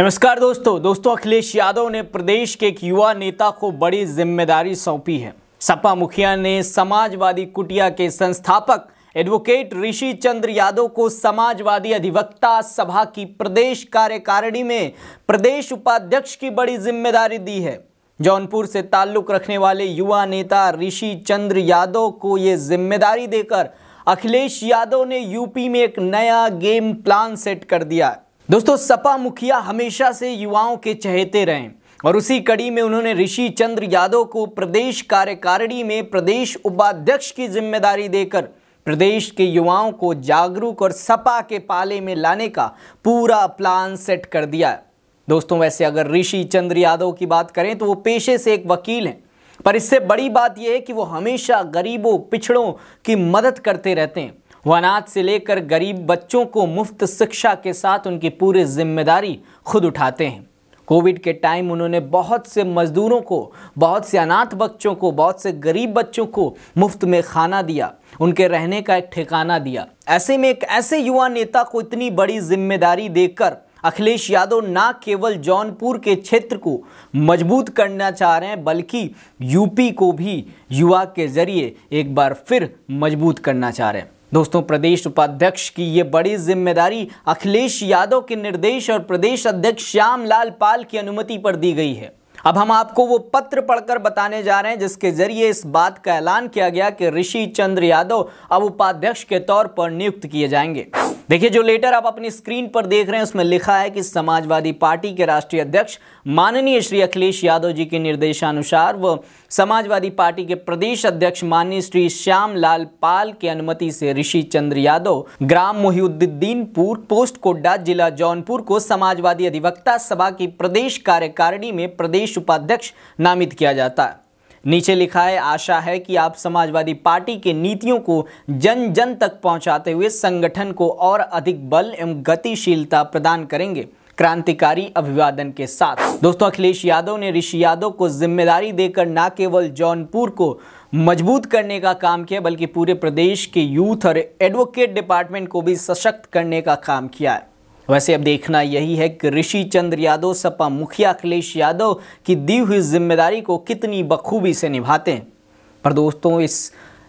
नमस्कार दोस्तों दोस्तों अखिलेश यादव ने प्रदेश के एक युवा नेता को बड़ी जिम्मेदारी सौंपी है सपा मुखिया ने समाजवादी कुटिया के संस्थापक एडवोकेट ऋषि चंद्र यादव को समाजवादी अधिवक्ता सभा की प्रदेश कार्यकारिणी में प्रदेश उपाध्यक्ष की बड़ी जिम्मेदारी दी है जौनपुर से ताल्लुक रखने वाले युवा नेता ऋषि चंद्र यादव को ये जिम्मेदारी देकर अखिलेश यादव ने यूपी में एक नया गेम प्लान सेट कर दिया है दोस्तों सपा मुखिया हमेशा से युवाओं के चहेते रहे और उसी कड़ी में उन्होंने ऋषि चंद्र यादव को प्रदेश कार्यकारिणी में प्रदेश उपाध्यक्ष की जिम्मेदारी देकर प्रदेश के युवाओं को जागरूक और सपा के पाले में लाने का पूरा प्लान सेट कर दिया है दोस्तों वैसे अगर ऋषि चंद्र यादव की बात करें तो वो पेशे से एक वकील हैं पर इससे बड़ी बात यह है कि वो हमेशा गरीबों पिछड़ों की मदद करते रहते हैं वो अनाथ से लेकर गरीब बच्चों को मुफ्त शिक्षा के साथ उनकी पूरी जिम्मेदारी खुद उठाते हैं कोविड के टाइम उन्होंने बहुत से मज़दूरों को बहुत से अनाथ बच्चों को बहुत से गरीब बच्चों को मुफ्त में खाना दिया उनके रहने का एक ठिकाना दिया ऐसे में एक ऐसे युवा नेता को इतनी बड़ी जिम्मेदारी देकर अखिलेश यादव ना केवल जौनपुर के क्षेत्र को मजबूत करना चाह रहे हैं बल्कि यूपी को भी युवा के जरिए एक बार फिर मजबूत करना चाह रहे हैं दोस्तों प्रदेश उपाध्यक्ष की ये बड़ी जिम्मेदारी अखिलेश यादव के निर्देश और प्रदेश अध्यक्ष श्याम लाल पाल की अनुमति पर दी गई है अब हम आपको वो पत्र पढ़कर बताने जा रहे हैं जिसके जरिए इस बात का ऐलान किया गया कि ऋषि चंद्र यादव अब उपाध्यक्ष के तौर पर नियुक्त किए जाएंगे देखिए जो लेटर आप अपनी स्क्रीन पर देख रहे हैं उसमें लिखा है कि समाजवादी पार्टी के राष्ट्रीय अध्यक्ष माननीय श्री अखिलेश यादव जी के निर्देशानुसार व समाजवादी पार्टी के प्रदेश अध्यक्ष माननीय श्री श्याम लाल पाल के अनुमति से ऋषि चंद्र यादव ग्राम मोहिउद्दीनपुर पोस्ट कोड्डा जिला जौनपुर को समाजवादी अधिवक्ता सभा की प्रदेश कार्यकारिणी में प्रदेश उपाध्यक्ष नामित किया जाता है नीचे लिखा है आशा है कि आप समाजवादी पार्टी के नीतियों को जन जन तक पहुंचाते हुए संगठन को और अधिक बल एवं गतिशीलता प्रदान करेंगे क्रांतिकारी अभिवादन के साथ दोस्तों अखिलेश यादव ने ऋषि यादव को जिम्मेदारी देकर न केवल जौनपुर को मजबूत करने का काम किया बल्कि पूरे प्रदेश के यूथ और एडवोकेट डिपार्टमेंट को भी सशक्त करने का काम किया है वैसे अब देखना यही है कि ऋषि चंद्र यादव सपा मुखिया अखिलेश यादव की दी हुई जिम्मेदारी को कितनी बखूबी से निभाते हैं पर दोस्तों इस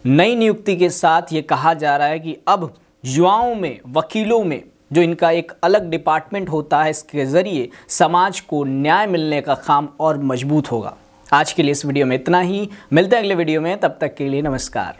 नई नियुक्ति के साथ ये कहा जा रहा है कि अब युवाओं में वकीलों में जो इनका एक अलग डिपार्टमेंट होता है इसके ज़रिए समाज को न्याय मिलने का काम और मजबूत होगा आज के लिए इस वीडियो में इतना ही मिलते हैं अगले वीडियो में तब तक के लिए नमस्कार